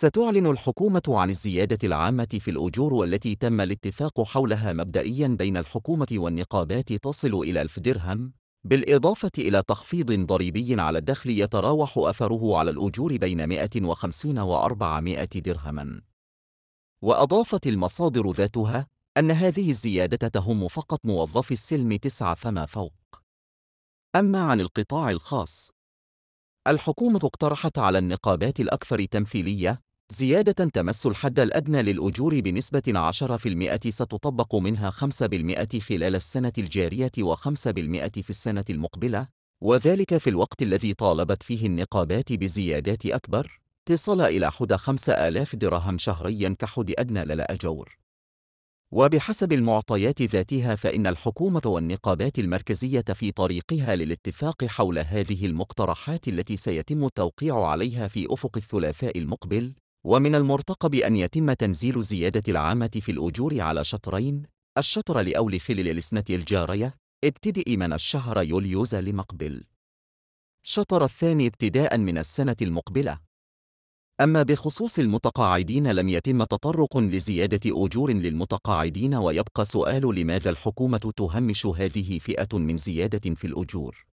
ستعلن الحكومة عن الزيادة العامة في الأجور والتي تم الاتفاق حولها مبدئيا بين الحكومة والنقابات تصل إلى ألف درهم بالإضافة إلى تخفيض ضريبي على الدخل يتراوح أثره على الأجور بين 150 و 400 درهما وأضافت المصادر ذاتها أن هذه الزيادة تهم فقط موظفي السلم تسعة فما فوق أما عن القطاع الخاص الحكومة اقترحت على النقابات الأكثر تمثيلية زيادة تمس الحد الأدنى للأجور بنسبة 10% ستطبق منها 5% خلال السنة الجارية و5% في السنة المقبلة، وذلك في الوقت الذي طالبت فيه النقابات بزيادات أكبر، تصل إلى حدى 5000 درهم شهريا كحد أدنى للأجور. وبحسب المعطيات ذاتها فإن الحكومة والنقابات المركزية في طريقها للاتفاق حول هذه المقترحات التي سيتم التوقيع عليها في أفق الثلاثاء المقبل، ومن المرتقب أن يتم تنزيل زيادة العامة في الأجور على شطرين الشطر لأول خلال السنة الجارية ابتدئ من الشهر يوليوز المقبل شطر الثاني ابتداء من السنة المقبلة أما بخصوص المتقاعدين لم يتم تطرق لزيادة أجور للمتقاعدين ويبقى سؤال لماذا الحكومة تهمش هذه فئة من زيادة في الأجور